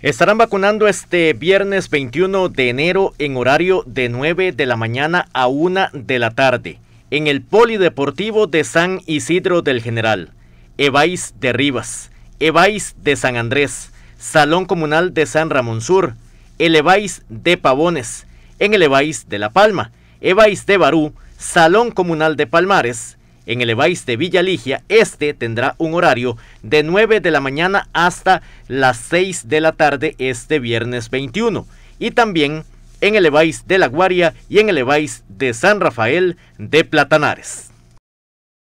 Estarán vacunando este viernes 21 de enero en horario de 9 de la mañana a 1 de la tarde en el Polideportivo de San Isidro del General, Evais de Rivas, Evais de San Andrés, Salón Comunal de San Ramón Sur, el Evais de Pavones, en el Evais de La Palma, Evais de Barú, Salón Comunal de Palmares, en el Evais de Villa Ligia, este tendrá un horario de 9 de la mañana hasta las 6 de la tarde este viernes 21. Y también en el Evais de La Guaria y en el Evais de San Rafael de Platanares.